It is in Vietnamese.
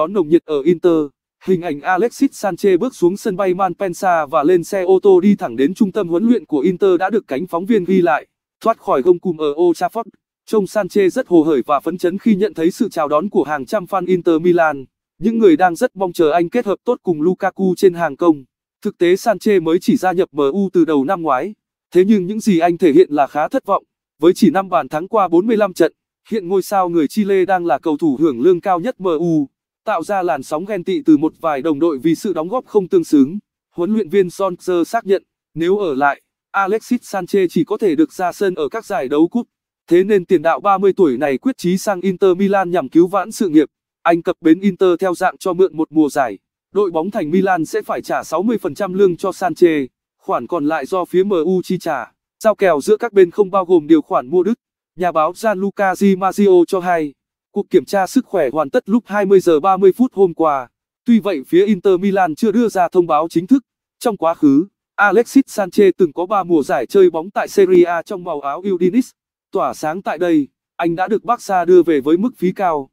đón nồng nhiệt ở Inter. Hình ảnh Alexis Sanchez bước xuống sân bay Manpensa và lên xe ô tô đi thẳng đến trung tâm huấn luyện của Inter đã được cánh phóng viên ghi lại. Thoát khỏi gông cùm ở Old Trafford, trông Sanchez rất hồ hởi và phấn chấn khi nhận thấy sự chào đón của hàng trăm fan Inter Milan, những người đang rất mong chờ anh kết hợp tốt cùng Lukaku trên hàng công. Thực tế Sanchez mới chỉ gia nhập MU từ đầu năm ngoái, thế nhưng những gì anh thể hiện là khá thất vọng. Với chỉ 5 bàn thắng qua 45 trận, hiện ngôi sao người Chile đang là cầu thủ hưởng lương cao nhất MU tạo ra làn sóng ghen tị từ một vài đồng đội vì sự đóng góp không tương xứng. Huấn luyện viên Solskjaer xác nhận, nếu ở lại, Alexis Sanchez chỉ có thể được ra sân ở các giải đấu cúp. Thế nên tiền đạo 30 tuổi này quyết chí sang Inter Milan nhằm cứu vãn sự nghiệp. Anh cập bến Inter theo dạng cho mượn một mùa giải. Đội bóng thành Milan sẽ phải trả 60% lương cho Sanchez, khoản còn lại do phía MU chi trả. Giao kèo giữa các bên không bao gồm điều khoản mua Đức. Nhà báo Gianluca Di Maggio cho hay. Cuộc kiểm tra sức khỏe hoàn tất lúc 20 giờ 30 phút hôm qua. Tuy vậy phía Inter Milan chưa đưa ra thông báo chính thức. Trong quá khứ, Alexis Sanchez từng có 3 mùa giải chơi bóng tại Serie A trong màu áo Udinese. Tỏa sáng tại đây, anh đã được Barca đưa về với mức phí cao.